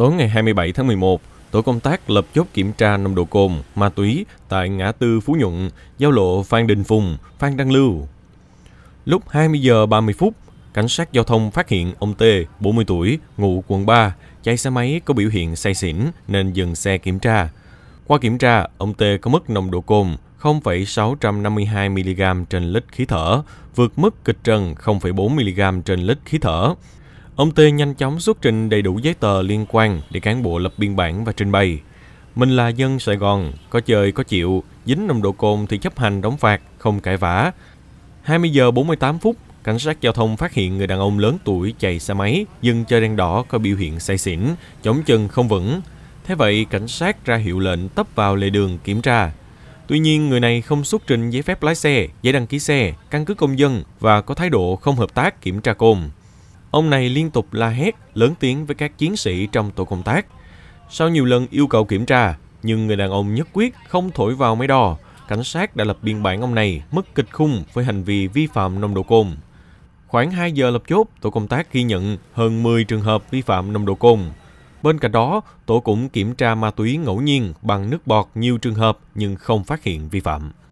Tối ngày 27 tháng 11, tổ công tác lập chốt kiểm tra nồng độ cồn, ma túy tại ngã tư Phú Nhuận, giao lộ Phan Đình Phùng, Phan Đăng Lưu. Lúc 20 giờ 30 phút, cảnh sát giao thông phát hiện ông T, 40 tuổi, ngụ quận 3, chạy xe máy có biểu hiện say xỉn nên dừng xe kiểm tra. Qua kiểm tra, ông T có mức nồng độ cồn 0,652 mg trên lít khí thở, vượt mức kịch trần 0,4 mg trên lít khí thở, Ông Tê nhanh chóng xuất trình đầy đủ giấy tờ liên quan để cán bộ lập biên bản và trình bày. Mình là dân Sài Gòn, có chơi có chịu, dính nồng độ cồn thì chấp hành đóng phạt, không cãi vã. 20 giờ 48 phút, cảnh sát giao thông phát hiện người đàn ông lớn tuổi chạy xe máy, dừng chơi đèn đỏ có biểu hiện say xỉn, chống chân không vững. Thế vậy, cảnh sát ra hiệu lệnh tấp vào lề đường kiểm tra. Tuy nhiên, người này không xuất trình giấy phép lái xe, giấy đăng ký xe, căn cước công dân và có thái độ không hợp tác kiểm tra cồn. Ông này liên tục la hét, lớn tiếng với các chiến sĩ trong tổ công tác. Sau nhiều lần yêu cầu kiểm tra, nhưng người đàn ông nhất quyết không thổi vào máy đo. Cảnh sát đã lập biên bản ông này mất kịch khung với hành vi vi phạm nồng độ cồn. Khoảng 2 giờ lập chốt, tổ công tác ghi nhận hơn 10 trường hợp vi phạm nồng độ cồn. Bên cạnh đó, tổ cũng kiểm tra ma túy ngẫu nhiên bằng nước bọt nhiều trường hợp nhưng không phát hiện vi phạm.